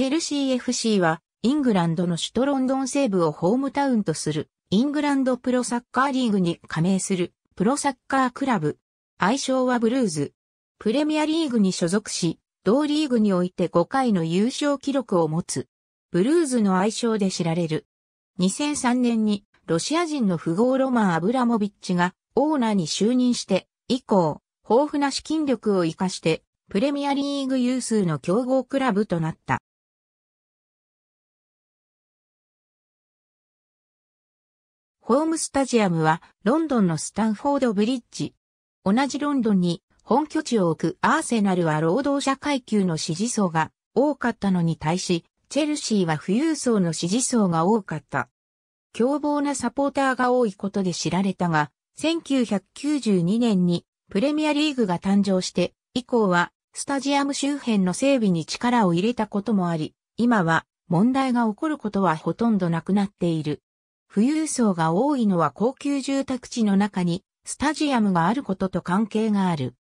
チェルシー FC は、イングランドの首都ロンドン西部をホームタウンとする、イングランドプロサッカーリーグに加盟する、プロサッカークラブ。愛称はブルーズ。プレミアリーグに所属し、同リーグにおいて5回の優勝記録を持つ。ブルーズの愛称で知られる。2003年にロシア人の富豪ロマン・アブラモビッチがオーナーに就任して以降、豊富な資金力を活かしてプレミアリーグ有数の強豪クラブとなった。ホームスタジアムはロンドンのスタンフォードブリッジ。同じロンドンに本拠地を置くアーセナルは労働者階級の支持層が多かったのに対し、チェルシーは富裕層の支持層が多かった。凶暴なサポーターが多いことで知られたが、1992年にプレミアリーグが誕生して以降はスタジアム周辺の整備に力を入れたこともあり、今は問題が起こることはほとんどなくなっている。富裕層が多いのは高級住宅地の中にスタジアムがあることと関係がある。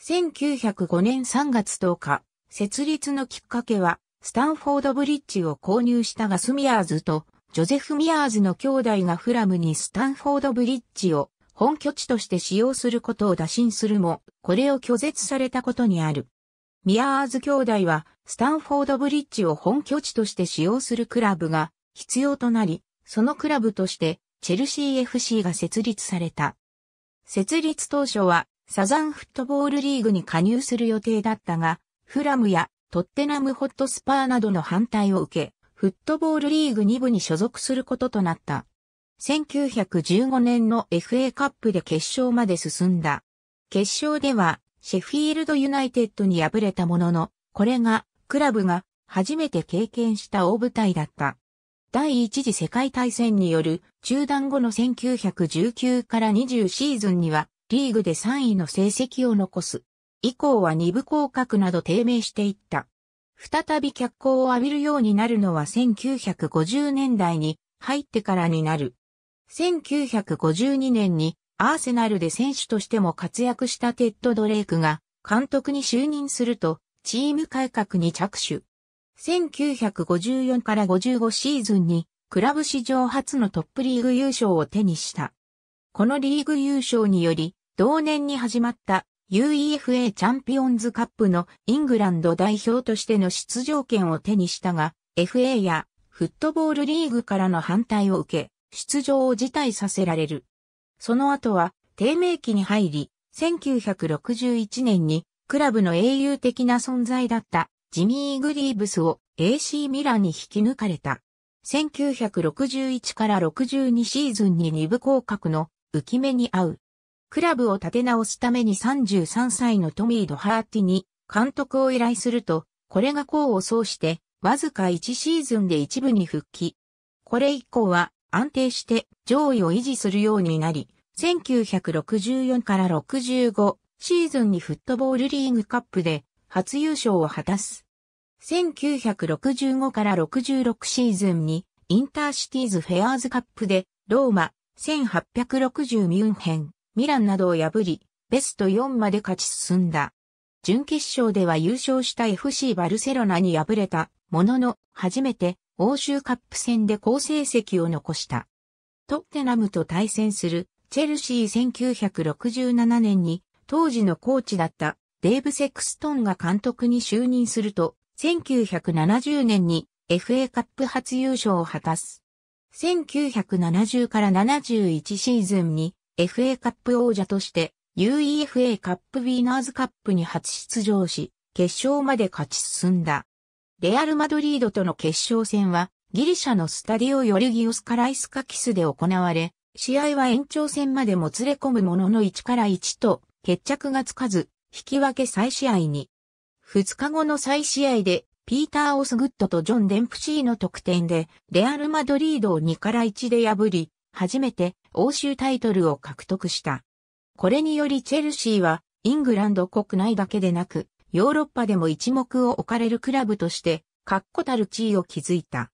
1905年3月10日、設立のきっかけは、スタンフォードブリッジを購入したガス・ミアーズと、ジョゼフ・ミアーズの兄弟がフラムにスタンフォードブリッジを本拠地として使用することを打診するも、これを拒絶されたことにある。ミアーズ兄弟は、スタンフォードブリッジを本拠地として使用するクラブが必要となり、そのクラブとして、チェルシー FC が設立された。設立当初は、サザンフットボールリーグに加入する予定だったが、フラムやトッテナムホットスパーなどの反対を受け、フットボールリーグ2部に所属することとなった。1915年の FA カップで決勝まで進んだ。決勝では、シェフィールドユナイテッドに敗れたものの、これが、クラブが初めて経験した大舞台だった。第一次世界大戦による中断後の1919から20シーズンにはリーグで3位の成績を残す。以降は2部降格など低迷していった。再び脚光を浴びるようになるのは1950年代に入ってからになる。1952年にアーセナルで選手としても活躍したテッド・ドレイクが監督に就任するとチーム改革に着手。1954から55シーズンに、クラブ史上初のトップリーグ優勝を手にした。このリーグ優勝により、同年に始まった UEFA チャンピオンズカップのイングランド代表としての出場権を手にしたが、FA やフットボールリーグからの反対を受け、出場を辞退させられる。その後は、低迷期に入り、1961年にクラブの英雄的な存在だったジミー・グリーブスを AC ミラに引き抜かれた。1961から62シーズンに2部降格の浮き目に合う。クラブを立て直すために33歳のトミー・ドハーティに監督を依頼すると、これが功を奏して、わずか1シーズンで一部に復帰。これ以降は安定して上位を維持するようになり、1964から65シーズンにフットボールリーグカップで初優勝を果たす。1965から66シーズンにインターシティーズフェアーズカップでローマ、1860ミュンヘン、ミランなどを破り、ベスト4まで勝ち進んだ。準決勝では優勝した FC バルセロナに敗れたものの、初めて欧州カップ戦で好成績を残した。トッテナムと対戦するチェルシー1967年に当時のコーチだったデーブ・セクストンが監督に就任すると1970年に FA カップ初優勝を果たす。1970から71シーズンに FA カップ王者として UEFA カップィーナーズカップに初出場し、決勝まで勝ち進んだ。レアル・マドリードとの決勝戦は、ギリシャのスタディオ・ヨルギオス・カライスカキスで行われ、試合は延長戦までもつれ込むものの1から1と決着がつかず、引き分け再試合に。2日後の再試合で、ピーター・オスグッドとジョン・デンプシーの得点で、レアル・マドリードを2から1で破り、初めて欧州タイトルを獲得した。これによりチェルシーは、イングランド国内だけでなく、ヨーロッパでも一目を置かれるクラブとして、確固たる地位を築いた。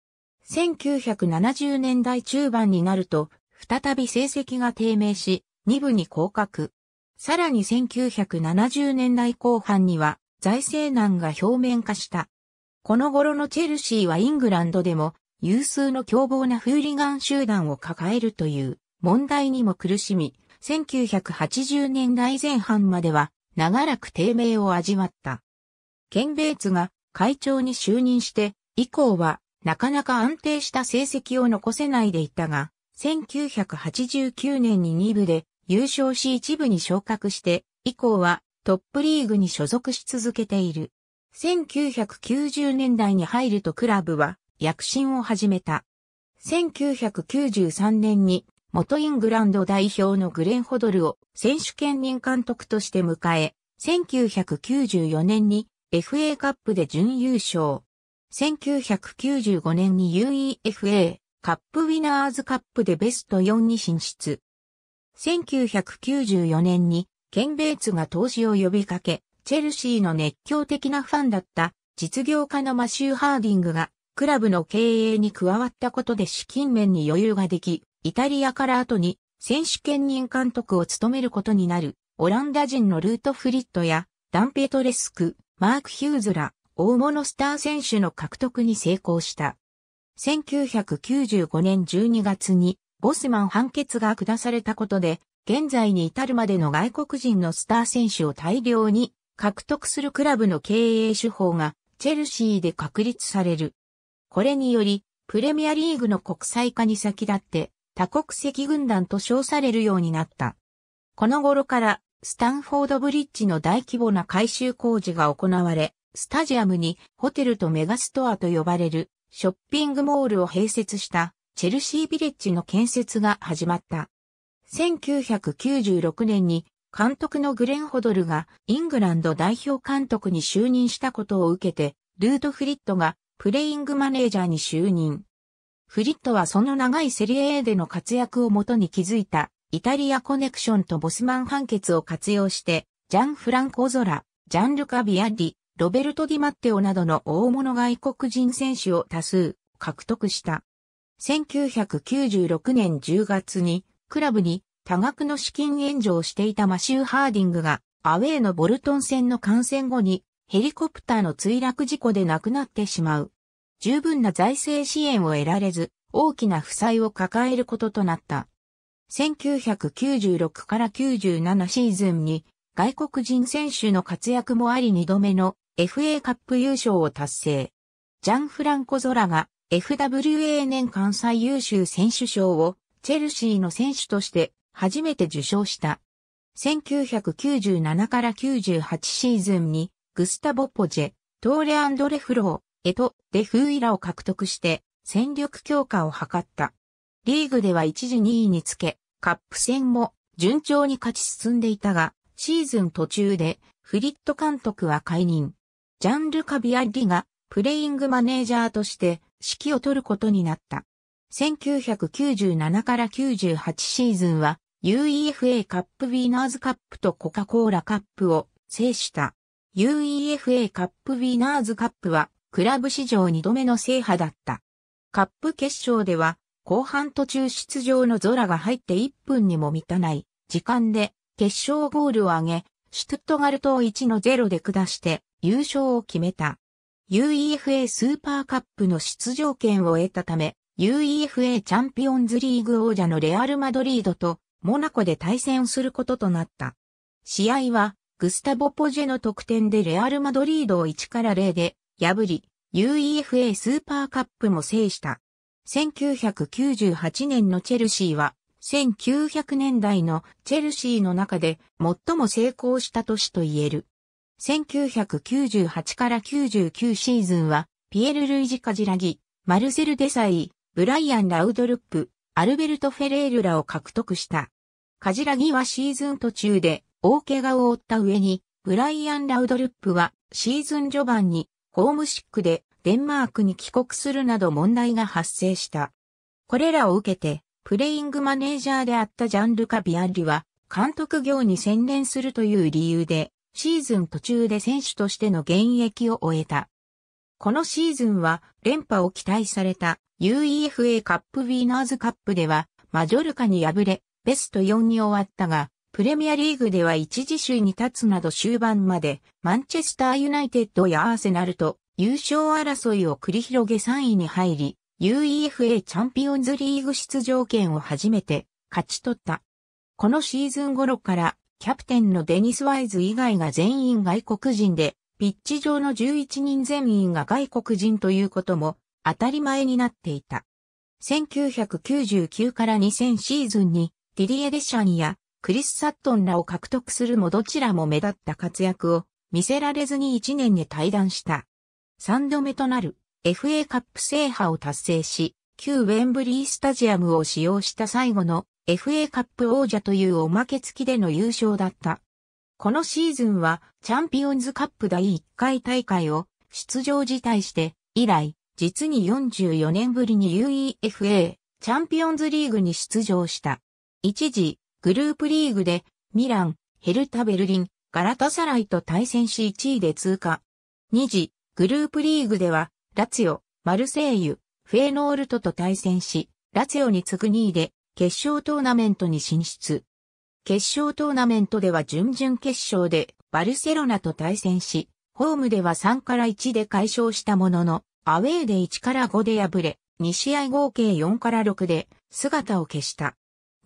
1970年代中盤になると、再び成績が低迷し、2部に降格。さらに1970年代後半には、財政難が表面化した。この頃のチェルシーはイングランドでも有数の凶暴なフーリガン集団を抱えるという問題にも苦しみ、1980年代前半までは長らく低迷を味わった。ケンベーツが会長に就任して以降はなかなか安定した成績を残せないでいたが、1989年に2部で優勝し1部に昇格して以降はトップリーグに所属し続けている。1990年代に入るとクラブは躍進を始めた。1993年に元イングランド代表のグレンホドルを選手兼任監督として迎え、1994年に FA カップで準優勝。1995年に UEFA カップウィナーズカップでベスト4に進出。1994年にケン・ベイツが投資を呼びかけ、チェルシーの熱狂的なファンだった実業家のマシュー・ハーディングがクラブの経営に加わったことで資金面に余裕ができ、イタリアから後に選手兼任監督を務めることになるオランダ人のルート・フリットやダン・ペトレスク、マーク・ヒューズら大物スター選手の獲得に成功した。1995年12月にボスマン判決が下されたことで現在に至るまでの外国人のスター選手を大量に獲得するクラブの経営手法がチェルシーで確立される。これにより、プレミアリーグの国際化に先立って多国籍軍団と称されるようになった。この頃からスタンフォードブリッジの大規模な改修工事が行われ、スタジアムにホテルとメガストアと呼ばれるショッピングモールを併設したチェルシービレッジの建設が始まった。1996年に監督のグレン・ホドルがイングランド代表監督に就任したことを受けて、ルート・フリットがプレイングマネージャーに就任。フリットはその長いセリエ A での活躍をもとに築いたイタリアコネクションとボスマン判決を活用して、ジャン・フランコ・ゾラ、ジャンルカ・ビアッリ、ロベルト・ディマッテオなどの大物外国人選手を多数獲得した。1996年10月にクラブに多額の資金援助をしていたマシュー・ハーディングが、アウェーのボルトン戦の感染後に、ヘリコプターの墜落事故で亡くなってしまう。十分な財政支援を得られず、大きな負債を抱えることとなった。1996から97シーズンに、外国人選手の活躍もあり2度目の FA カップ優勝を達成。ジャン・フランコ・ゾラが FWA 年間最優秀選手賞をチェルシーの選手として初めて受賞した。1997から98シーズンにグスタボ・ポジェ、トーレ・アンドレ・フロー、エト・デ・フーイラを獲得して戦力強化を図った。リーグでは一時2位につけ、カップ戦も順調に勝ち進んでいたが、シーズン途中でフリット監督は解任。ジャンル・カビアリがプレイングマネージャーとして指揮を取ることになった。1997から98シーズンは UEFA カップウィーナーズカップとコカ・コーラカップを制した。UEFA カップウィーナーズカップはクラブ史上2度目の制覇だった。カップ決勝では後半途中出場のゾラが入って1分にも満たない時間で決勝ゴールを挙げ、シュトゥットガルトを1の0で下して優勝を決めた。UEFA スーパーカップの出場権を得たため、UEFA チャンピオンズリーグ王者のレアル・マドリードとモナコで対戦することとなった。試合はグスタボ・ポジェの得点でレアル・マドリードを1から0で破り、UEFA スーパーカップも制した。1998年のチェルシーは、1900年代のチェルシーの中で最も成功した年と言える。1998から99シーズンは、ピエール・ルイジ・カジラギ、マルセル・デサイ、ブライアン・ラウドルップ、アルベルト・フェレールらを獲得した。カジラギはシーズン途中で大怪我を負った上に、ブライアン・ラウドルップはシーズン序盤にホームシックでデンマークに帰国するなど問題が発生した。これらを受けて、プレイングマネージャーであったジャンルカ・ビアンリは、監督業に専念するという理由で、シーズン途中で選手としての現役を終えた。このシーズンは連覇を期待された UEFA カップウィーナーズカップではマジョルカに敗れベスト4に終わったがプレミアリーグでは一時首位に立つなど終盤までマンチェスターユナイテッドやアーセナルと優勝争いを繰り広げ3位に入り UEFA チャンピオンズリーグ出場権を初めて勝ち取った。このシーズン頃からキャプテンのデニス・ワイズ以外が全員外国人でピッチ上の11人全員が外国人ということも当たり前になっていた。1999から2000シーズンにディリエ・デシャンやクリス・サットンらを獲得するもどちらも目立った活躍を見せられずに1年で退団した。3度目となる FA カップ制覇を達成し、旧ウェンブリースタジアムを使用した最後の FA カップ王者というおまけ付きでの優勝だった。このシーズンはチャンピオンズカップ第1回大会を出場辞退して以来、実に44年ぶりに UEFA チャンピオンズリーグに出場した。一時、グループリーグでミラン、ヘルタ・ベルリン、ガラタサライと対戦し1位で通過。二次、グループリーグでは、ラツヨ、マルセイユ、フェーノールトと対戦し、ラツヨに次ぐ2位で決勝トーナメントに進出。決勝トーナメントでは準々決勝でバルセロナと対戦し、ホームでは3から1で解消したものの、アウェーで1から5で敗れ、2試合合計4から6で姿を消した。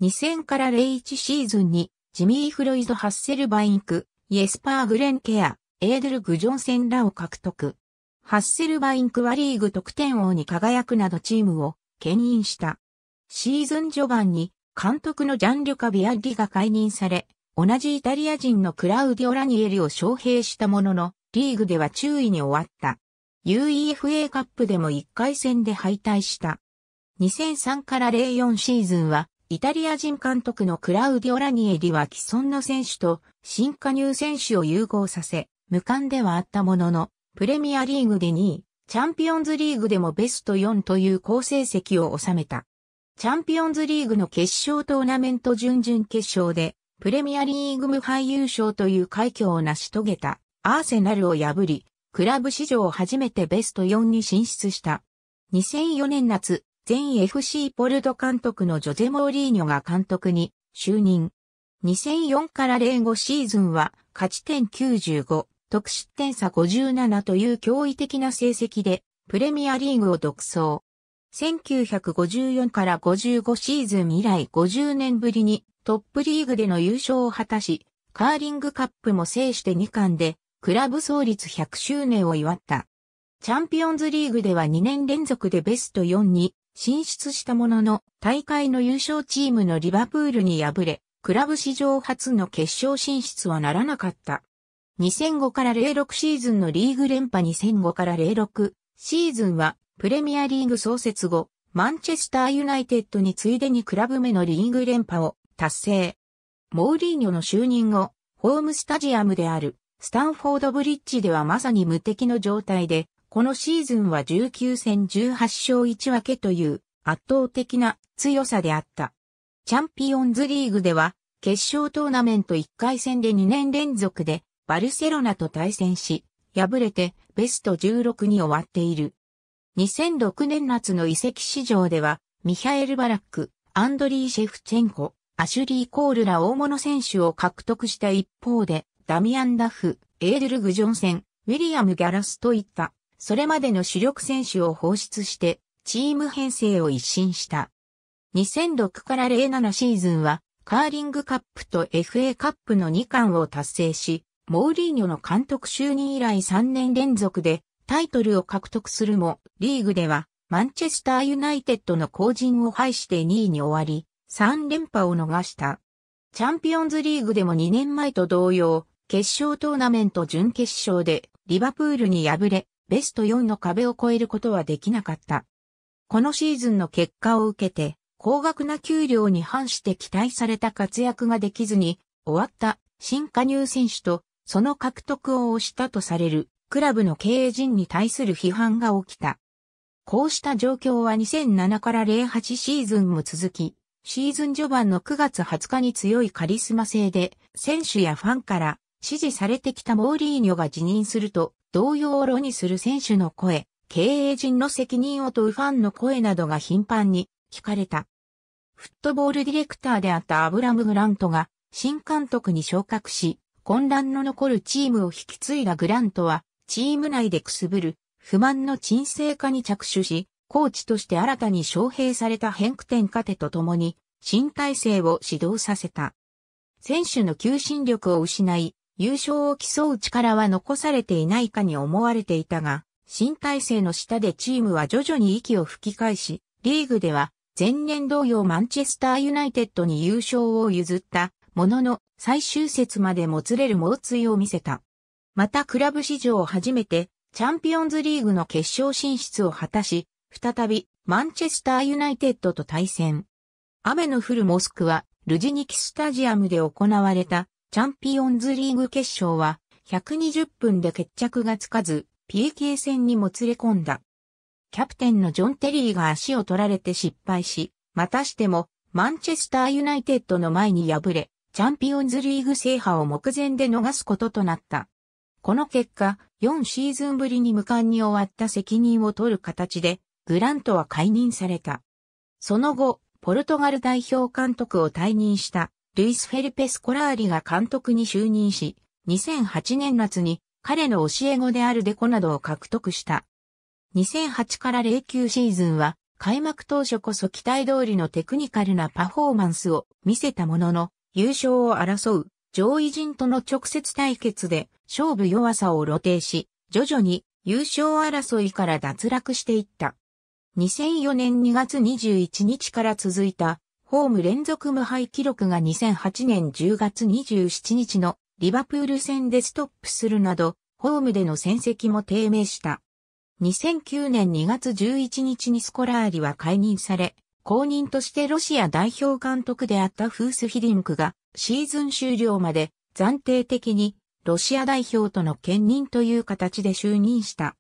2000から01シーズンに、ジミー・フロイド・ハッセルバインク、イエスパー・グレンケア、エーデル・グジョンセンらを獲得。ハッセルバインクはリーグ得点王に輝くなどチームを牽引した。シーズン序盤に監督のジャンリュカ・ビアッリが解任され、同じイタリア人のクラウディオ・ラニエリを招聘したものの、リーグでは注意に終わった。UEFA カップでも1回戦で敗退した。2003から04シーズンは、イタリア人監督のクラウディオ・ラニエリは既存の選手と新加入選手を融合させ、無冠ではあったものの、プレミアリーグで2位、チャンピオンズリーグでもベスト4という好成績を収めた。チャンピオンズリーグの決勝トーナメント準々決勝で、プレミアリーグ無敗優勝という快挙を成し遂げたアーセナルを破り、クラブ史上初めてベスト4に進出した。2004年夏、前 FC ポルト監督のジョゼ・モーリーニョが監督に就任。2004から05シーズンは勝ち点95、得失点差57という驚異的な成績でプレミアリーグを独走。1954から55シーズン以来50年ぶりにトップリーグでの優勝を果たし、カーリングカップも制して2冠で、クラブ創立100周年を祝った。チャンピオンズリーグでは2年連続でベスト4に進出したものの、大会の優勝チームのリバプールに敗れ、クラブ史上初の決勝進出はならなかった。2005から06シーズンのリーグ連覇2005から06シーズンはプレミアリーグ創設後、マンチェスターユナイテッドについでにクラブ目のリーグ連覇を達成。モーリーニョの就任後、ホームスタジアムであるスタンフォードブリッジではまさに無敵の状態で、このシーズンは19戦18勝1分けという圧倒的な強さであった。チャンピオンズリーグでは決勝トーナメント1回戦で2年連続でバルセロナと対戦し、敗れてベスト16に終わっている。2006年夏の移籍市場では、ミハエル・バラック、アンドリー・シェフチェンコ、アシュリー・コールら大物選手を獲得した一方で、ダミアン・ダフ、エーデル・グジョンセン、ウィリアム・ギャラスといった、それまでの主力選手を放出して、チーム編成を一新した。2006から07シーズンは、カーリングカップと FA カップの2冠を達成し、モーリーニョの監督就任以来3年連続でタイトルを獲得するも、リーグではマンチェスターユナイテッドの後陣を排して2位に終わり、3連覇を逃した。チャンピオンズリーグでも2年前と同様、決勝トーナメント準決勝でリバプールに敗れ、ベスト4の壁を越えることはできなかった。このシーズンの結果を受けて、高額な給料に反して期待された活躍ができずに、終わった新加入選手と、その獲得を押したとされるクラブの経営陣に対する批判が起きた。こうした状況は2007から08シーズンも続き、シーズン序盤の9月20日に強いカリスマ性で、選手やファンから支持されてきたモーリーニョが辞任すると、同様を論にする選手の声、経営陣の責任を問うファンの声などが頻繁に聞かれた。フットボールディレクターであったアブラム・グラントが新監督に昇格し、混乱の残るチームを引き継いだグラントは、チーム内でくすぶる不満の沈静化に着手し、コーチとして新たに招聘されたヘンクテンカテと共に新体制を指導させた。選手の求心力を失い、優勝を競う力は残されていないかに思われていたが、新体制の下でチームは徐々に息を吹き返し、リーグでは前年同様マンチェスターユナイテッドに優勝を譲ったものの最終節までもつれる猛追を見せた。またクラブ史上初めてチャンピオンズリーグの決勝進出を果たし、再びマンチェスターユナイテッドと対戦。雨の降るモスクはルジニキスタジアムで行われたチャンピオンズリーグ決勝は120分で決着がつかず PK 戦にもつれ込んだ。キャプテンのジョン・テリーが足を取られて失敗し、またしてもマンチェスターユナイテッドの前に敗れ、チャンピオンズリーグ制覇を目前で逃すこととなった。この結果、4シーズンぶりに無冠に終わった責任を取る形で、グラントは解任された。その後、ポルトガル代表監督を退任した、ルイス・フェルペス・コラーリが監督に就任し、2008年夏に彼の教え子であるデコなどを獲得した。2008から09シーズンは、開幕当初こそ期待通りのテクニカルなパフォーマンスを見せたものの、優勝を争う上位陣との直接対決で勝負弱さを露呈し、徐々に優勝争いから脱落していった。2004年2月21日から続いたホーム連続無敗記録が2008年10月27日のリバプール戦でストップするなど、ホームでの戦績も低迷した。2009年2月11日にスコラーリは解任され、後任としてロシア代表監督であったフースヒリンクがシーズン終了まで暫定的にロシア代表との兼任という形で就任した。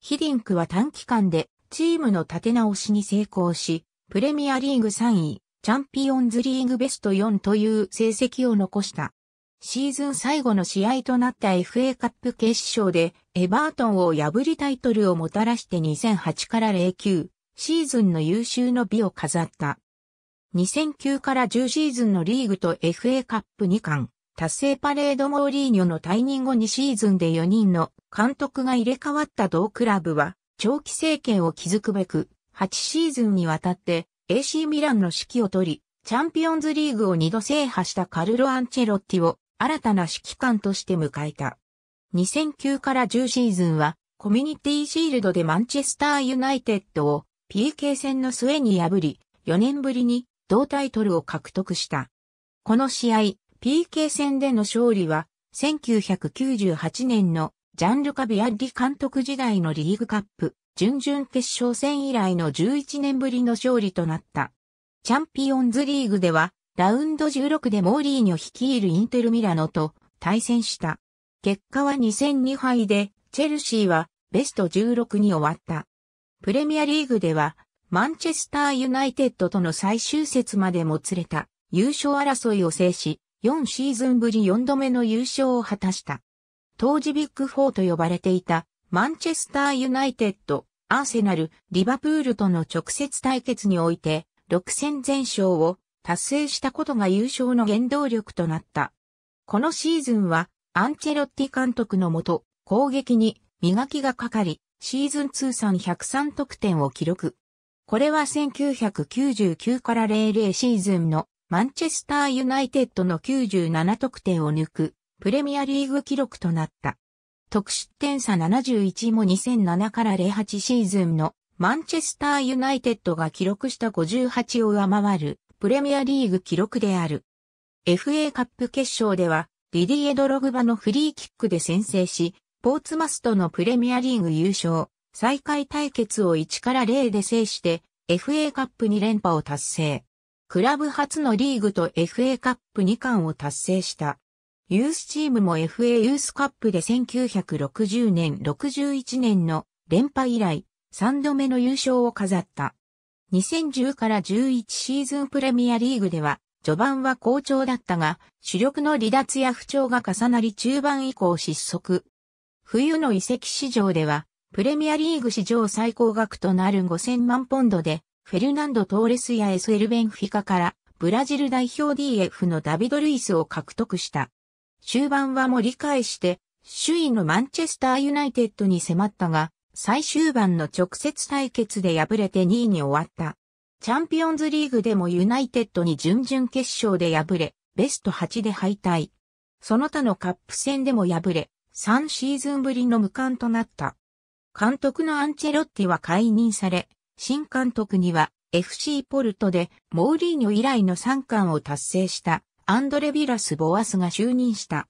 ヒディンクは短期間でチームの立て直しに成功し、プレミアリーグ3位、チャンピオンズリーグベスト4という成績を残した。シーズン最後の試合となった FA カップ決勝でエバートンを破りタイトルをもたらして2008から09シーズンの優秀の美を飾った。2009から10シーズンのリーグと FA カップ2冠、達成パレードモーリーニョの退任後2シーズンで4人の監督が入れ替わった同クラブは、長期政権を築くべく、8シーズンにわたって AC ミランの指揮を取り、チャンピオンズリーグを2度制覇したカルロ・アンチェロッティを新たな指揮官として迎えた。2009から10シーズンは、コミュニティシールドでマンチェスターユナイテッドを PK 戦の末に破り、4年ぶりに同タイトルを獲得した。この試合、PK 戦での勝利は、1998年のジャンルカ・ビアッリ監督時代のリーグカップ、準々決勝戦以来の11年ぶりの勝利となった。チャンピオンズリーグでは、ラウンド16でモーリーニョ率いるインテルミラノと対戦した。結果は2戦2敗で、チェルシーはベスト16に終わった。プレミアリーグでは、マンチェスターユナイテッドとの最終節までもつれた優勝争いを制し、4シーズンぶり4度目の優勝を果たした。当時ビッグ4と呼ばれていたマンチェスターユナイテッド、アーセナル、リバプールとの直接対決において、6戦全勝を達成したことが優勝の原動力となった。このシーズンは、アンチェロッティ監督のもと、攻撃に磨きがかかり、シーズン通算103得点を記録。これは1999から00シーズンのマンチェスターユナイテッドの97得点を抜くプレミアリーグ記録となった。得失点差71も2007から08シーズンのマンチェスターユナイテッドが記録した58を上回るプレミアリーグ記録である。FA カップ決勝ではディディエ・ドログバのフリーキックで先制し、ポーツマストのプレミアリーグ優勝。再開対決を1から0で制して FA カップ2連覇を達成。クラブ初のリーグと FA カップ2冠を達成した。ユースチームも FA ユースカップで1960年61年の連覇以来3度目の優勝を飾った。2010から11シーズンプレミアリーグでは序盤は好調だったが主力の離脱や不調が重なり中盤以降失速。冬の移籍市場ではプレミアリーグ史上最高額となる5000万ポンドで、フェルナンド・トーレスや SL ベンフィカから、ブラジル代表 DF のダビド・ルイスを獲得した。終盤はも理解して、首位のマンチェスターユナイテッドに迫ったが、最終盤の直接対決で敗れて2位に終わった。チャンピオンズリーグでもユナイテッドに準々決勝で敗れ、ベスト8で敗退。その他のカップ戦でも敗れ、3シーズンぶりの無冠となった。監督のアンチェロッティは解任され、新監督には FC ポルトでモーリーニョ以来の3冠を達成したアンドレ・ビラス・ボアスが就任した。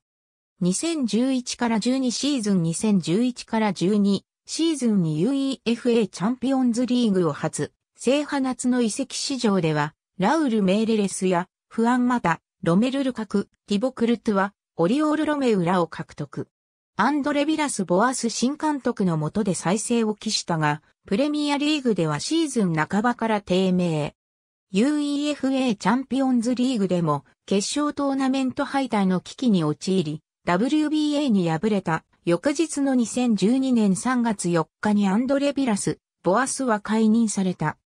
2011から12シーズン2011から12シーズンに UEFA チャンピオンズリーグを初、制覇夏の遺跡市場では、ラウル・メーレレスやフアン・マタ、ロメル・ルカク、ティボ・クルトゥはオリオール・ロメウラを獲得。アンドレ・ビラス・ボアス新監督の下で再生を期したが、プレミアリーグではシーズン半ばから低迷。UEFA チャンピオンズリーグでも決勝トーナメント敗退の危機に陥り、WBA に敗れた翌日の2012年3月4日にアンドレ・ビラス、ボアスは解任された。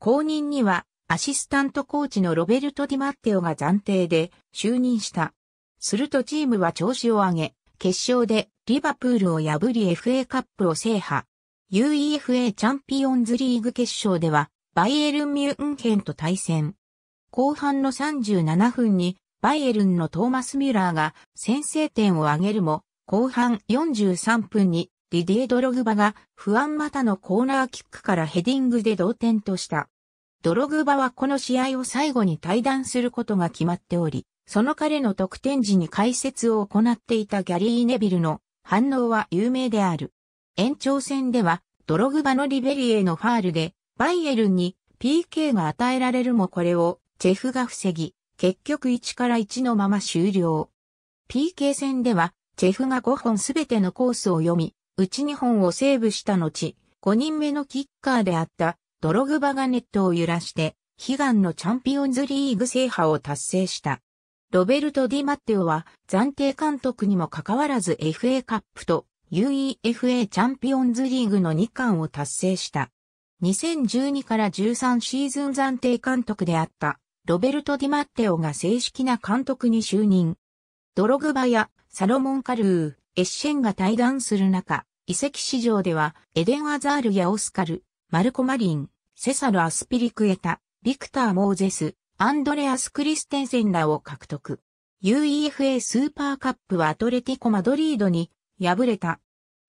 後任にはアシスタントコーチのロベルト・ディマッテオが暫定で就任した。するとチームは調子を上げ、決勝でリバプールを破り FA カップを制覇。UEFA チャンピオンズリーグ決勝では、バイエルン・ミュンヘンと対戦。後半の37分に、バイエルンのトーマス・ミュラーが先制点を挙げるも、後半43分に、ディディエ・ドログバが不安またのコーナーキックからヘディングで同点とした。ドログバはこの試合を最後に退団することが決まっており、その彼の得点時に解説を行っていたギャリー・ネビルの反応は有名である。延長戦では、ドログバのリベリエのファールで、バイエルンに PK が与えられるもこれをチェフが防ぎ、結局1から1のまま終了。PK 戦では、チェフが5本すべてのコースを読み、うち2本をセーブした後、5人目のキッカーであったドログバがネットを揺らして、悲願のチャンピオンズリーグ制覇を達成した。ロベルト・ディ・マッテオは暫定監督にもかかわらず FA カップと UEFA チャンピオンズリーグの2冠を達成した。2012から13シーズン暫定監督であったロベルト・ディ・マッテオが正式な監督に就任。ドログバやサロモン・カルー、エッシェンが対談する中、遺跡市場ではエデン・アザールやオスカル、マルコ・マリン、セサル・アスピリクエタ、ビクター・モーゼス、アンドレアス・クリステンセンらを獲得。UEFA スーパーカップはアトレティコ・マドリードに敗れた。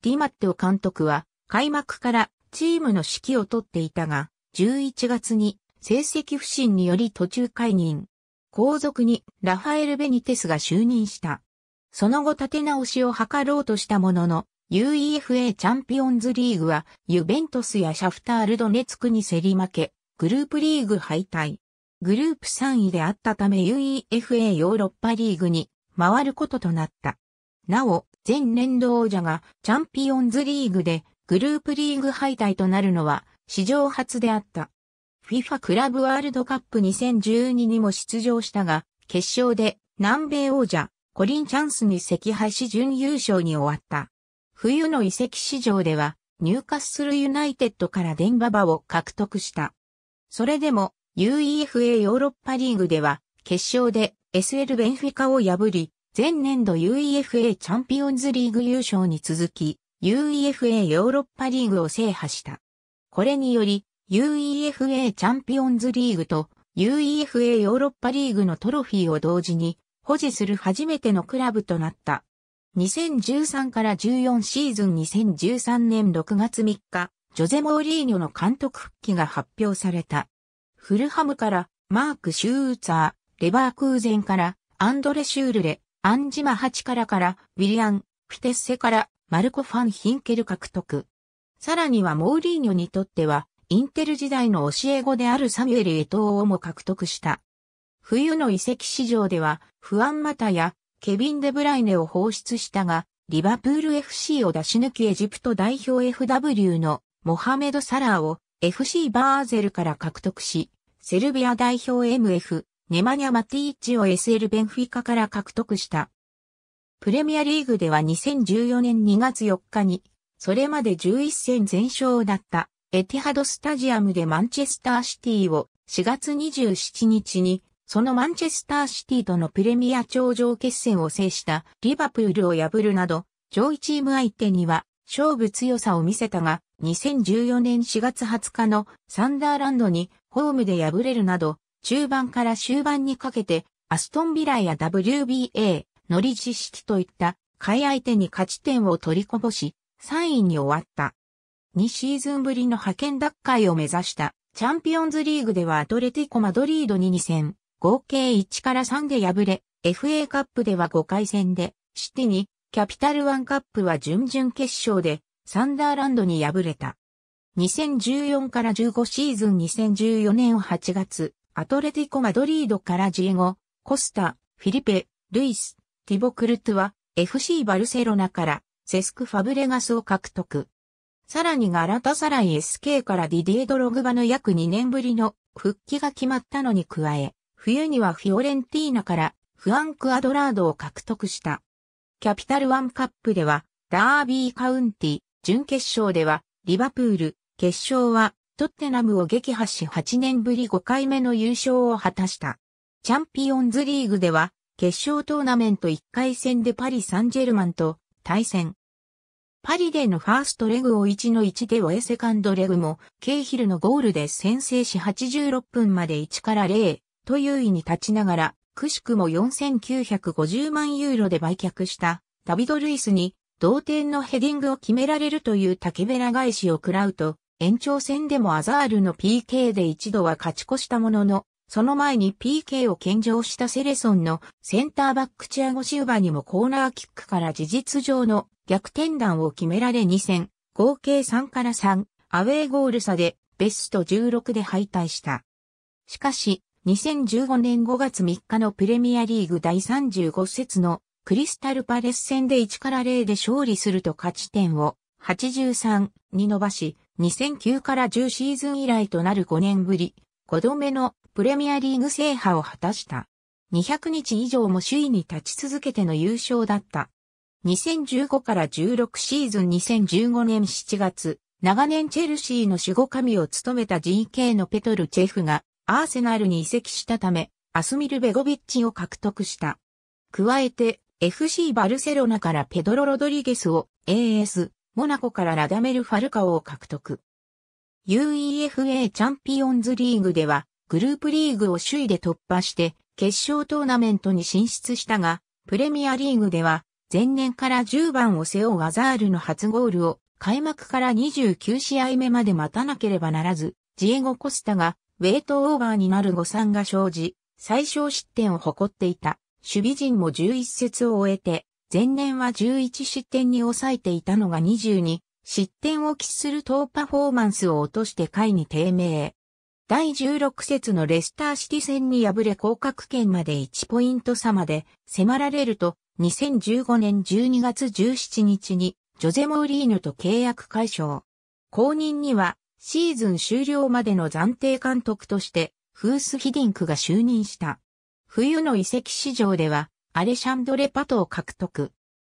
ディマッテオ監督は開幕からチームの指揮をとっていたが、11月に成績不振により途中解任。後続にラファエル・ベニテスが就任した。その後立て直しを図ろうとしたものの、UEFA チャンピオンズリーグはユベントスやシャフタールドネツクに競り負け、グループリーグ敗退。グループ3位であったため UEFA ヨーロッパリーグに回ることとなった。なお、前年度王者がチャンピオンズリーグでグループリーグ敗退となるのは史上初であった。FIFA クラブワールドカップ2012にも出場したが、決勝で南米王者コリンチャンスに赤敗し準優勝に終わった。冬の移籍市場では、入荷するユナイテッドからデンババを獲得した。それでも、UEFA ヨーロッパリーグでは、決勝で SL ベンフィカを破り、前年度 UEFA チャンピオンズリーグ優勝に続き、UEFA ヨーロッパリーグを制覇した。これにより、UEFA チャンピオンズリーグと UEFA ヨーロッパリーグのトロフィーを同時に保持する初めてのクラブとなった。2013から14シーズン2013年6月3日、ジョゼ・モーリーニョの監督復帰が発表された。フルハムからマーク・シューツァー、レバークーゼンからアンドレ・シュールレ、アンジマ・ハチからからウィリアン・フィテッセからマルコ・ファン・ヒンケル獲得。さらにはモーリーニョにとってはインテル時代の教え子であるサミュエル・エトーをも獲得した。冬の遺跡市場ではフアン・マタやケビン・デブライネを放出したが、リバプール FC を出し抜きエジプト代表 FW のモハメド・サラーを FC バーゼルから獲得し、セルビア代表 MF、ネマニャ・マティッチを SL ベンフィカから獲得した。プレミアリーグでは2014年2月4日に、それまで11戦全勝だったエティハドスタジアムでマンチェスターシティを4月27日に、そのマンチェスターシティとのプレミア頂上決戦を制したリバプールを破るなど、上位チーム相手には勝負強さを見せたが、2014年4月20日のサンダーランドにホームで敗れるなど、中盤から終盤にかけて、アストンビラや WBA、ノリジシティといった、買い相手に勝ち点を取りこぼし、3位に終わった。2シーズンぶりの派遣奪回を目指したチャンピオンズリーグではアトレティコ・マドリードに2戦、合計1から3で敗れ、FA カップでは5回戦で、シティに、キャピタルワンカップは準々決勝でサンダーランドに敗れた。2014から15シーズン2014年8月、アトレティコ・マドリードからジエゴ、コスタ、フィリペ、ルイス、ティボ・クルトゥは FC バルセロナからセスク・ファブレガスを獲得。さらにガラタサライ SK からディディエ・ドログバの約2年ぶりの復帰が決まったのに加え、冬にはフィオレンティーナからフアンク・アドラードを獲得した。キャピタルワンカップではダービーカウンティ、準決勝では、リバプール、決勝は、トッテナムを撃破し8年ぶり5回目の優勝を果たした。チャンピオンズリーグでは、決勝トーナメント1回戦でパリ・サンジェルマンと対戦。パリでのファーストレグを1の1で終えセカンドレグも、ケイヒルのゴールで先制し86分まで1から0という位に立ちながら、くしくも4950万ユーロで売却したダビド・ルイスに同点のヘディングを決められるという竹べら返しを食らうと、延長戦でもアザールの PK で一度は勝ち越したものの、その前に PK を献上したセレソンのセンターバックチアゴシウバにもコーナーキックから事実上の逆転弾を決められ2戦、合計3から3、アウェーゴール差でベスト16で敗退した。しかし、2015年5月3日のプレミアリーグ第35節のクリスタルパレス戦で1から0で勝利すると勝ち点を83に伸ばし、2009から10シーズン以来となる5年ぶり、5度目のプレミアリーグ制覇を果たした。200日以上も首位に立ち続けての優勝だった。2015から16シーズン2015年7月、長年チェルシーの守護神を務めた GK のペトル・チェフがアーセナルに移籍したため、アスミル・ベゴビッチを獲得した。加えて、FC バルセロナからペドロ・ロドリゲスを、AS、モナコからラダメル・ファルカオを獲得。UEFA チャンピオンズリーグでは、グループリーグを首位で突破して、決勝トーナメントに進出したが、プレミアリーグでは、前年から10番を背負うアザールの初ゴールを、開幕から29試合目まで待たなければならず、ジエゴ・コスタが、ウェイトオーバーになる誤算が生じ、最小失点を誇っていた。守備陣も11節を終えて、前年は11失点に抑えていたのが22、失点を喫する等パフォーマンスを落として回に低迷。第16節のレスターシティ戦に敗れ降格圏まで1ポイント差まで迫られると、2015年12月17日に、ジョゼ・モーリーヌと契約解消。後任には、シーズン終了までの暫定監督として、フース・ヒディンクが就任した。冬の移籍市場では、アレシャンドレ・パトを獲得。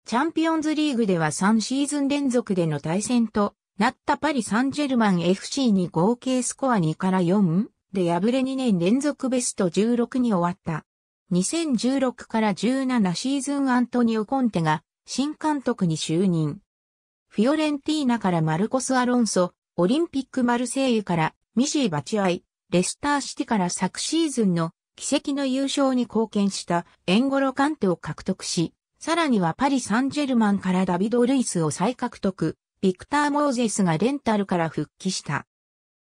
チャンピオンズリーグでは3シーズン連続での対戦となったパリ・サンジェルマン FC に合計スコア2から4で敗れ2年連続ベスト16に終わった。2016から17シーズンアントニオ・コンテが新監督に就任。フィオレンティーナからマルコス・アロンソ、オリンピック・マルセイユからミシー・バチアイ、レスター・シティから昨シーズンの奇跡の優勝に貢献したエンゴロカンテを獲得し、さらにはパリ・サンジェルマンからダビド・ルイスを再獲得、ビクター・モーゼスがレンタルから復帰した。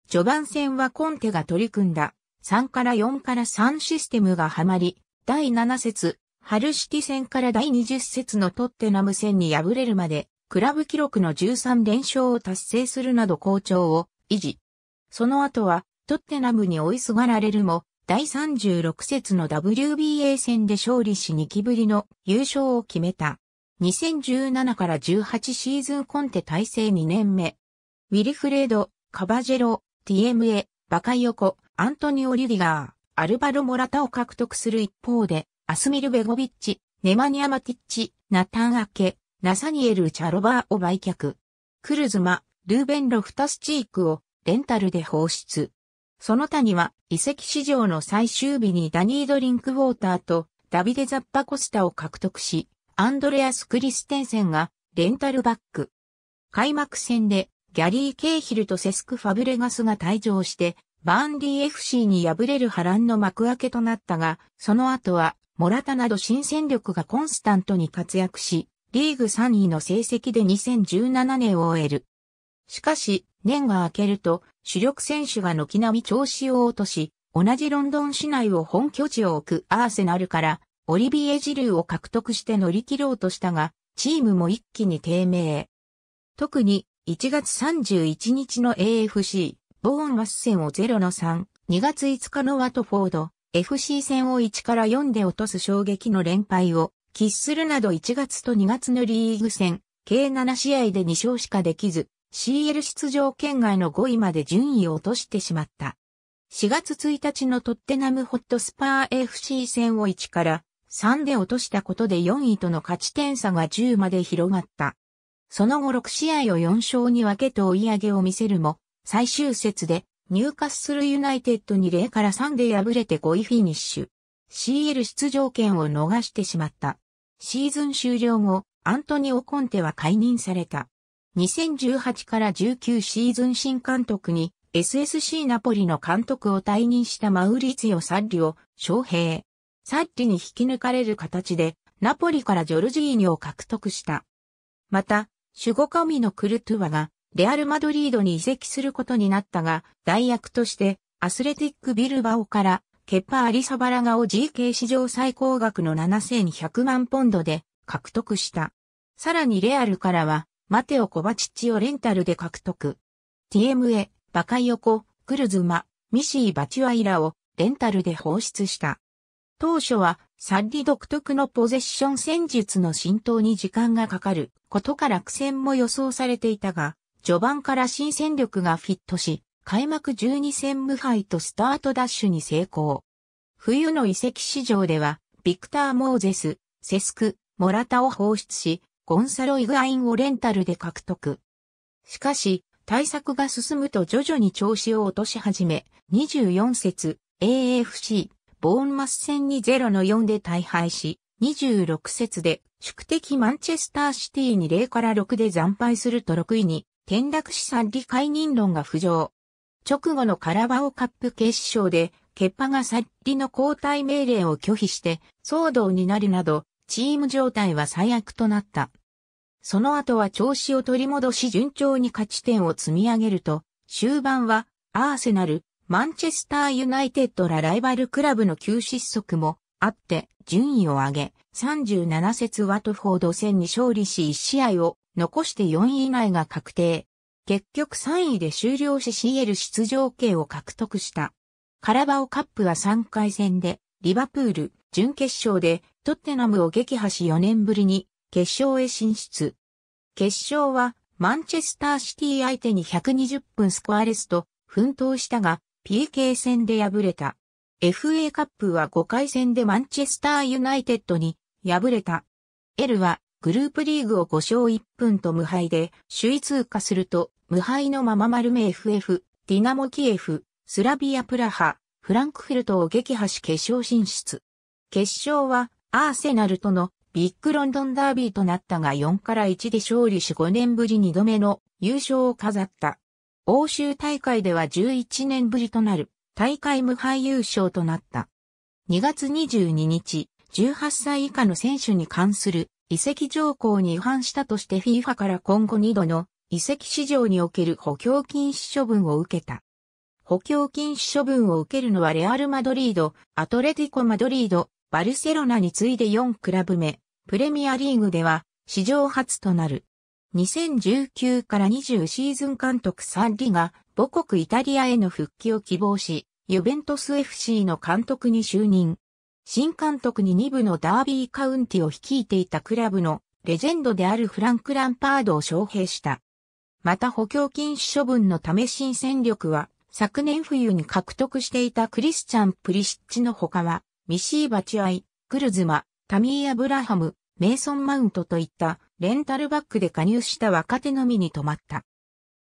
序盤戦はコンテが取り組んだ3から4から3システムがはまり、第7節、ハルシティ戦から第20節のトッテナム戦に敗れるまで、クラブ記録の13連勝を達成するなど好調を維持。その後は、トッテナムに追いすがられるも、第36節の WBA 戦で勝利し2期ぶりの優勝を決めた。2017から18シーズンコンテ体制2年目。ウィリフレード、カバジェロ、TMA、バカヨコ、アントニオ・リュディガー、アルバロ・モラタを獲得する一方で、アスミル・ベゴビッチ、ネマニア・マティッチ、ナタン・アケ、ナサニエル・チャロバーを売却。クルズマ、ルーベン・ロフタスチークをレンタルで放出。その他には、移籍市場の最終日にダニードリンクウォーターとダビデ・ザッパコスタを獲得し、アンドレアス・クリステンセンがレンタルバック。開幕戦でギャリー・ケイヒルとセスク・ファブレガスが退場して、バーンリー FC に敗れる波乱の幕開けとなったが、その後は、モラタなど新戦力がコンスタントに活躍し、リーグ3位の成績で2017年を終える。しかし、年が明けると、主力選手が軒並み調子を落とし、同じロンドン市内を本拠地を置くアーセナルから、オリビエ・ジルーを獲得して乗り切ろうとしたが、チームも一気に低迷。特に、1月31日の AFC、ボーンマス戦を0の3、2月5日のワトフォード、FC 戦を1から4で落とす衝撃の連敗を、喫するなど1月と2月のリーグ戦、計7試合で2勝しかできず、CL 出場圏外の5位まで順位を落としてしまった。4月1日のトッテナムホットスパー FC 戦を1から3で落としたことで4位との勝ち点差が10まで広がった。その後6試合を4勝に分けて追い上げを見せるも、最終節で入荷するユナイテッドに0から3で敗れて5位フィニッシュ。CL 出場権を逃してしまった。シーズン終了後、アントニオ・コンテは解任された。2018から19シーズン新監督に SSC ナポリの監督を退任したマウリツィオ・サッリを招聘。サッリに引き抜かれる形でナポリからジョルジーニを獲得した。また、守護神のクルトゥワがレアル・マドリードに移籍することになったが、代役としてアスレティック・ビルバオからケッパ・アリサバラガを GK 史上最高額の7100万ポンドで獲得した。さらにレアルからはマテオ・コバチッチをレンタルで獲得。TMA、バカイオコ、クルズマ、ミシー・バチュアイラをレンタルで放出した。当初はサッリ独特のポゼッション戦術の浸透に時間がかかることから苦戦も予想されていたが、序盤から新戦力がフィットし、開幕12戦無敗とスタートダッシュに成功。冬の遺跡市場では、ビクター・モーゼス、セスク、モラタを放出し、ゴンサロ・イグアインをレンタルで獲得。しかし、対策が進むと徐々に調子を落とし始め、24節 AFC ボーンマス戦に0の4で大敗し、26節で宿敵マンチェスターシティに0から6で惨敗すると6位に転落資産理解任論が浮上。直後のカラバオカップ決勝で、ケッパがサッリの交代命令を拒否して騒動になるなど、チーム状態は最悪となった。その後は調子を取り戻し順調に勝ち点を積み上げると、終盤はアーセナル、マンチェスターユナイテッドらライバルクラブの急失速もあって順位を上げ、37節ワトフォード戦に勝利し1試合を残して4位以内が確定。結局3位で終了し CL 出場権を獲得した。カラバオカップは3回戦で、リバプール、準決勝でトッテナムを撃破し4年ぶりに決勝へ進出。決勝はマンチェスターシティ相手に120分スコアレスと奮闘したが PK 戦で敗れた。FA カップは5回戦でマンチェスターユナイテッドに敗れた。L はグループリーグを5勝1分と無敗で首位通過すると無敗のまま丸目 FF、ディナモキエフ、スラビアプラハ、フランクフルトを撃破し決勝進出。決勝はアーセナルとのビッグロンドンダービーとなったが4から1で勝利し5年ぶり2度目の優勝を飾った。欧州大会では11年ぶりとなる大会無敗優勝となった。2月22日、18歳以下の選手に関する移籍条項に違反したとして FIFA から今後2度の移籍市場における補強禁止処分を受けた。補強禁止処分を受けるのはレアル・マドリード、アトレティコ・マドリード、バルセロナに次いで4クラブ目、プレミアリーグでは史上初となる。2019から20シーズン監督サンリが母国イタリアへの復帰を希望し、ユベントス FC の監督に就任。新監督に2部のダービーカウンティを率いていたクラブのレジェンドであるフランク・ランパードを招聘した。また補強禁止処分のため新戦力は昨年冬に獲得していたクリスチャン・プリシッチの他はミシーバチュアイ、クルズマ、タミー・アブラハム、メイソン・マウントといったレンタルバックで加入した若手のみに止まった。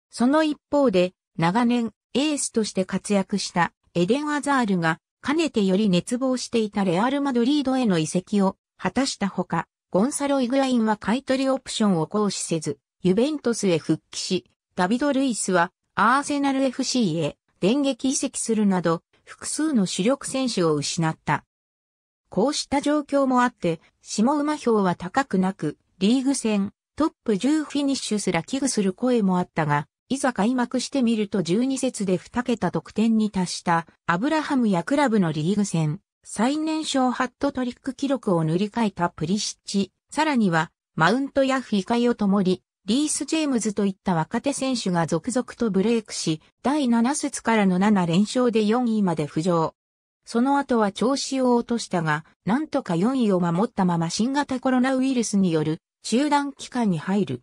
その一方で、長年エースとして活躍したエデン・アザールが、かねてより熱望していたレアル・マドリードへの移籍を果たしたほか、ゴンサロ・イグラインは買取オプションを行使せず、ユベントスへ復帰し、ダビド・ルイスはアーセナル FC へ電撃移籍するなど、複数の主力選手を失った。こうした状況もあって、下馬評は高くなく、リーグ戦、トップ10フィニッシュすら危惧する声もあったが、いざ開幕してみると12節で2桁得点に達したアブラハムやクラブのリーグ戦、最年少ハットトリック記録を塗り替えたプリシッチ、さらにはマウントやフィカイオともり、リース・ジェームズといった若手選手が続々とブレイクし、第7節からの7連勝で4位まで浮上。その後は調子を落としたが、なんとか4位を守ったまま新型コロナウイルスによる中断期間に入る。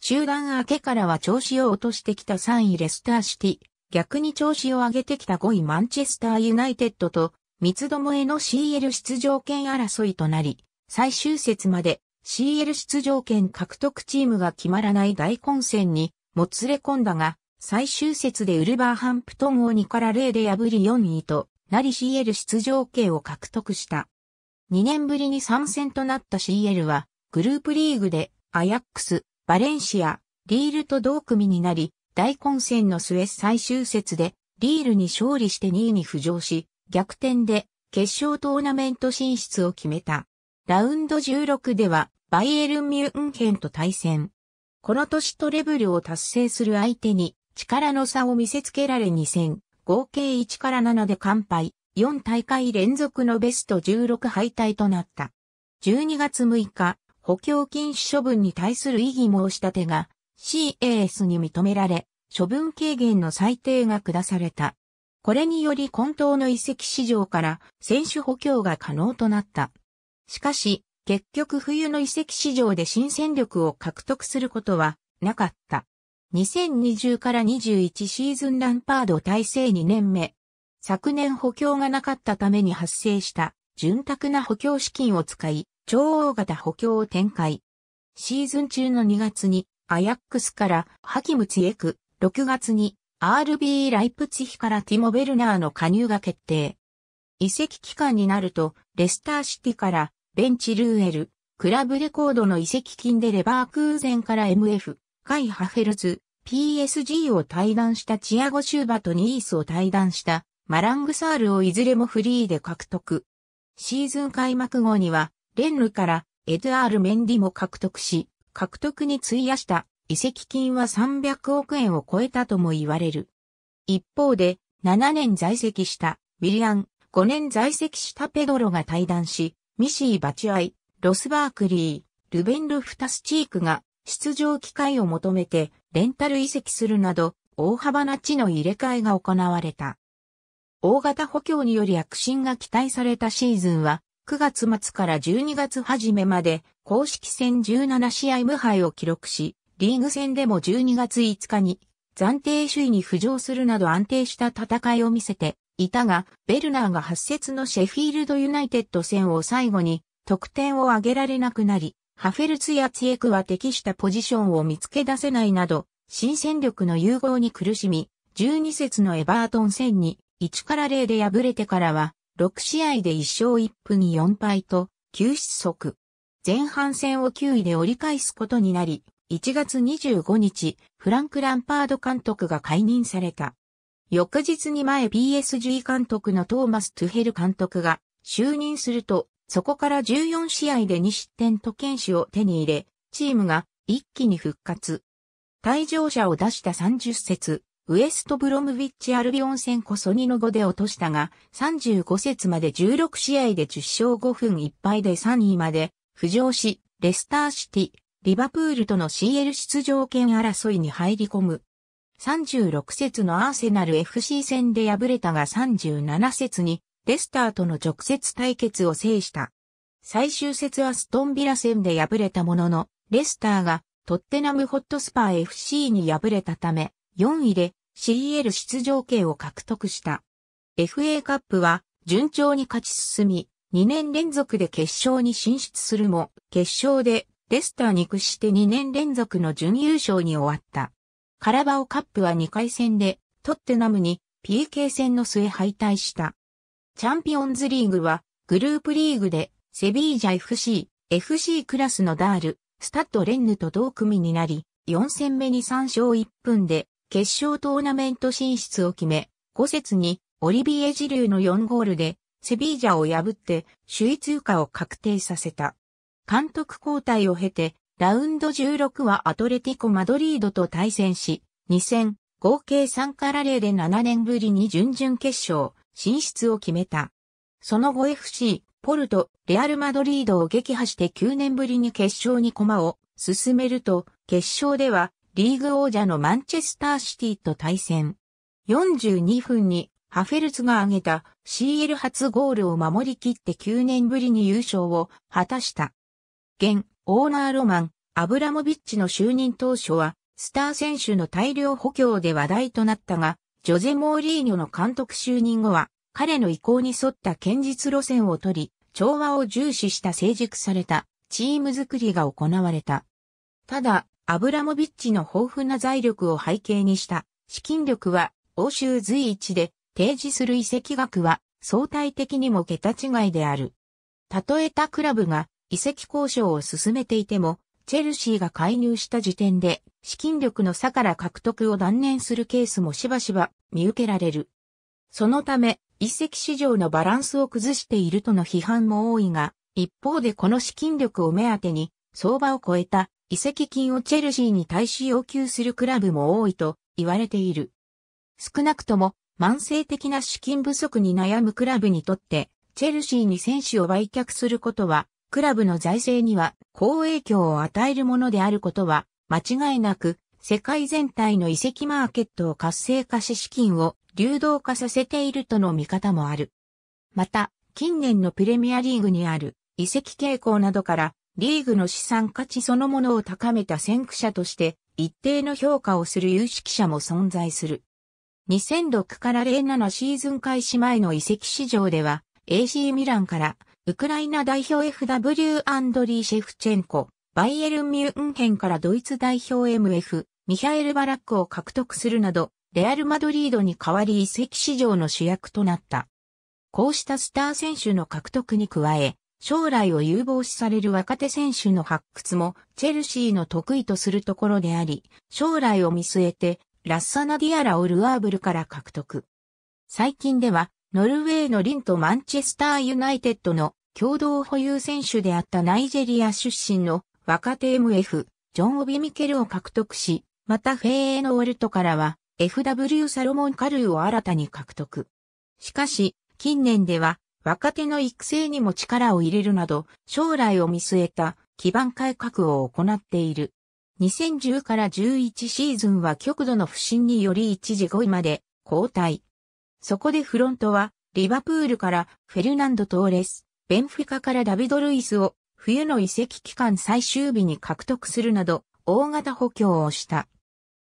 中断明けからは調子を落としてきた3位レスターシティ、逆に調子を上げてきた5位マンチェスターユナイテッドと、三つどもえの CL 出場権争いとなり、最終節まで CL 出場権獲得チームが決まらない大混戦にもつれ込んだが、最終節でウルバーハンプトンを2から0で破り4位となり CL 出場権を獲得した。2年ぶりに参戦となった CL は、グループリーグで、アヤックス、バレンシア、リールと同組になり、大混戦の末最終節で、リールに勝利して2位に浮上し、逆転で、決勝トーナメント進出を決めた。ラウンド16では、バイエルン・ミュンヘンと対戦。この年トレベルを達成する相手に、力の差を見せつけられ2戦、合計1から7で完敗、4大会連続のベスト16敗退となった。12月6日、補強禁止処分に対する異議申し立てが CAS に認められ、処分軽減の最定が下された。これにより混沌の遺跡市場から選手補強が可能となった。しかし、結局冬の遺跡市場で新戦力を獲得することはなかった。2020から21シーズンランパード体制2年目。昨年補強がなかったために発生した潤沢な補強資金を使い、超大型補強を展開。シーズン中の2月にアヤックスからハキムツエク、6月に RB ライプツヒからティモ・ベルナーの加入が決定。移籍期間になると、レスターシティからベンチ・ルーエル、クラブレコードの移籍金でレバークーゼンから MF、カイ・ハフェルズ、PSG を退団したチアゴ・シューバとニースを退団したマラングサールをいずれもフリーで獲得。シーズン開幕後には、レンルからエドアール・メンディも獲得し、獲得に費やした移籍金は300億円を超えたとも言われる。一方で、7年在籍したウィリアン、5年在籍したペドロが退団し、ミシー・バチュアイ、ロス・バークリー、ルベンル・フタスチークが出場機会を求めてレンタル移籍するなど、大幅な地の入れ替えが行われた。大型補強により躍進が期待されたシーズンは、9月末から12月初めまで公式戦17試合無敗を記録し、リーグ戦でも12月5日に暫定首位に浮上するなど安定した戦いを見せていたが、ベルナーが発節のシェフィールドユナイテッド戦を最後に得点を挙げられなくなり、ハフェルツやツエクは適したポジションを見つけ出せないなど、新戦力の融合に苦しみ、12節のエバートン戦に1から0で敗れてからは、6試合で1勝1分に4敗と、急失速。前半戦を9位で折り返すことになり、1月25日、フランク・ランパード監督が解任された。翌日に前 PSG 監督のトーマス・トゥヘル監督が就任するとそこから14試合で2失点と剣士を手に入れ、チームが一気に復活。退場者を出した30節、ウエストブロムビッチアルビオン戦こそ2の5で落としたが、35節まで16試合で10勝5分1敗で3位まで浮上し、レスターシティ、リバプールとの CL 出場権争いに入り込む。36節のアーセナル FC 戦で敗れたが37節にレスターとの直接対決を制した。最終節はストンビラ戦で敗れたものの、レスターがトッテナムホットスパー FC に敗れたため、4位で CL 出場権を獲得した。FA カップは順調に勝ち進み、2年連続で決勝に進出するも、決勝でレスターに屈して2年連続の準優勝に終わった。カラバオカップは2回戦でトッテナムに PK 戦の末敗退した。チャンピオンズリーグは、グループリーグで、セビージャ FC、FC クラスのダール、スタッドレンヌと同組になり、4戦目に3勝1分で、決勝トーナメント進出を決め、5節に、オリビエ・ジルーの4ゴールで、セビージャを破って、首位通過を確定させた。監督交代を経て、ラウンド16はアトレティコ・マドリードと対戦し、2戦、合計3ラレーで7年ぶりに準々決勝、進出を決めた。その後 FC、ポルト、レアル・マドリードを撃破して9年ぶりに決勝に駒を進めると、決勝ではリーグ王者のマンチェスターシティと対戦。42分にハフェルツが挙げた CL 初ゴールを守り切って9年ぶりに優勝を果たした。現、オーナーロマン、アブラモビッチの就任当初は、スター選手の大量補強で話題となったが、ジョゼ・モーリーニョの監督就任後は、彼の意向に沿った堅実路線をとり、調和を重視した成熟されたチーム作りが行われた。ただ、アブラモビッチの豊富な財力を背景にした資金力は欧州随一で提示する移籍額は相対的にも桁違いである。たとえたクラブが移籍交渉を進めていてもチェルシーが介入した時点で、資金力の差から獲得を断念するケースもしばしば見受けられる。そのため、遺跡市場のバランスを崩しているとの批判も多いが、一方でこの資金力を目当てに、相場を超えた遺跡金をチェルシーに対し要求するクラブも多いと言われている。少なくとも、慢性的な資金不足に悩むクラブにとって、チェルシーに選手を売却することはクラブの財政には好影響を与えるものであることは間違いなく世界全体の遺跡マーケットを活性化し資金を流動化させているとの見方もある。また、近年のプレミアリーグにある遺跡傾向などからリーグの資産価値そのものを高めた先駆者として一定の評価をする有識者も存在する。2006から07シーズン開始前の移籍市場では AC ミランからウクライナ代表 FW アンドリー・シェフチェンコ、バイエルン・ミュンヘンからドイツ代表 MF、ミハエル・バラックを獲得するなど、レアル・マドリードに代わり移籍市場の主役となった。こうしたスター選手の獲得に加え、将来を有望視される若手選手の発掘も、チェルシーの得意とするところであり、将来を見据えて、ラッサナディアラをルアーブルから獲得。最近では、ノルウェーのリンとマンチェスターユナイテッドの共同保有選手であったナイジェリア出身の若手 MF、ジョン・オビ・ミケルを獲得し、またフェーノ・ウォルトからは FW サロモン・カルーを新たに獲得。しかし、近年では若手の育成にも力を入れるなど、将来を見据えた基盤改革を行っている。2010から11シーズンは極度の不振により一時5位まで後退。そこでフロントは、リバプールからフェルナンド・トーレス、ベンフィカからダビド・ルイスを冬の移籍期間最終日に獲得するなど大型補強をした。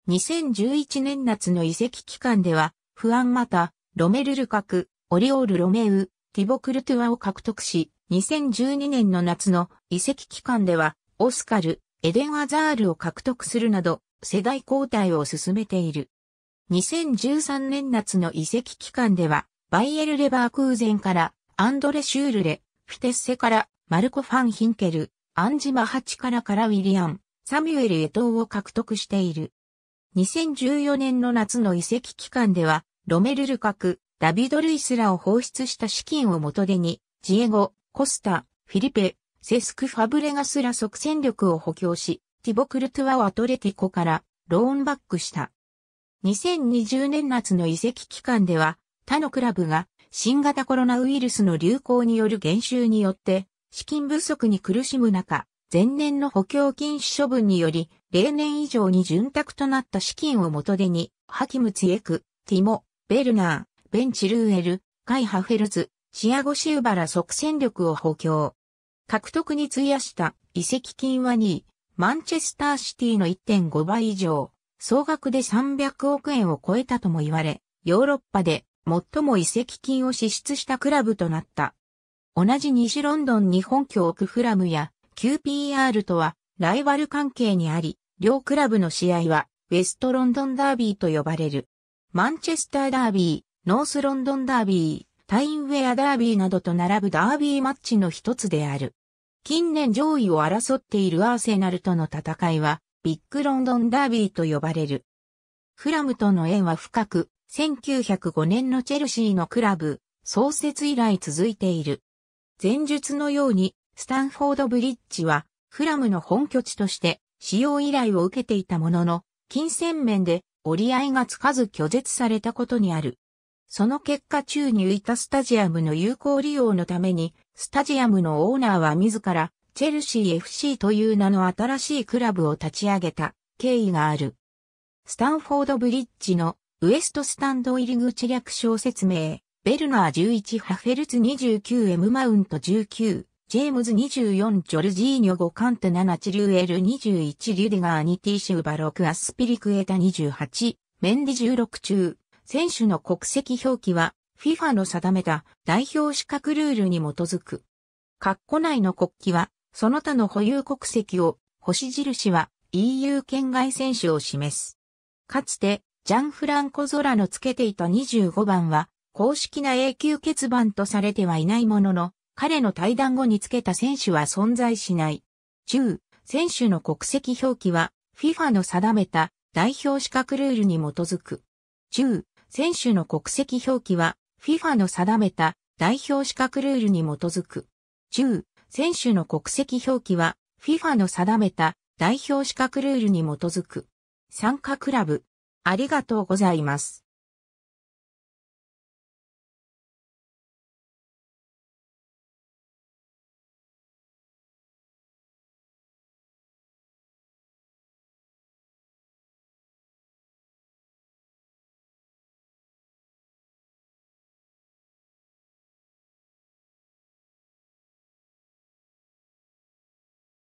2011年夏の移籍期間では、不安また、ロメル・ルカク、オリオール・ロメウ、ティボ・クルトゥアを獲得し、2012年の夏の移籍期間では、オスカル、エデン・アザールを獲得するなど、世代交代を進めている。2013年夏の移籍期間では、バイエル・レバークーゼンからアンドレ・シュールレ、フィテッセからマルコ・ファン・ヒンケル、アンジ・マハチカラからウィリアン、サミュエル・エトーを獲得している。2014年の夏の移籍期間では、ロメル・ルカク、ダビド・ルイスらを放出した資金を元手に、ジエゴ、コスタ、フィリペ、セスク・ファブレガスら即戦力を補強し、ティボ・クルトゥアアトレティコからローンバックした。2020年夏の移籍期間では、他のクラブが新型コロナウイルスの流行による減収によって、資金不足に苦しむ中、前年の補強禁止処分により、例年以上に潤沢となった資金を元手に、ハキムツィエク、ティモ、ベルナー、ベンチルーエル、カイハフェルズ、シアゴシウバラ即戦力を補強。獲得に費やした移籍金は2位、マンチェスターシティの1.5倍以上、総額で300億円を超えたとも言われ、ヨーロッパで最も移籍金を支出したクラブとなった。同じ西ロンドン日本拠をフラムや QPR とはライバル関係にあり、両クラブの試合はウェストロンドンダービーと呼ばれる。マンチェスターダービー、ノースロンドンダービー、タインウェアダービーなどと並ぶダービーマッチの一つである。近年上位を争っているアーセナルとの戦いはビッグロンドンダービーと呼ばれる。フラムとの縁は深く、1905年のチェルシーのクラブ、創設以来続いている。前述のように、スタンフォードブリッジは、フラムの本拠地として、使用依頼を受けていたものの、金銭面で折り合いがつかず拒絶されたことにある。その結果宙に浮いたスタジアムの有効利用のために、スタジアムのオーナーは自ら、チェルシー FC という名の新しいクラブを立ち上げた経緯がある。スタンフォードブリッジのウエストスタンド入り口略称説明、ベルナー11ハフェルツ 29M マウント19、ジェームズ24ジョルジーニョ5カント7チリュエル21リュディガー2ィシューバ6アスピリクエタ28、メンディ16中、選手の国籍表記は FIFA の定めた代表資格ルールに基づく。括弧内の国旗は、その他の保有国籍を、星印は EU 圏外選手を示す。かつてジャンフランコ・ゾラのつけていた25番は、公式な永久欠番とされてはいないものの、彼の対談後につけた選手は存在しない。10、選手の国籍表記は、FIFA の定めた代表資格ルールに基づく。10、選手の国籍表記は、FIFA の定めた代表資格ルールに基づく。10、選手の国籍表記は、FIFA の定めた代表資格ルールに基づく。参加クラブ。ありがとうございます。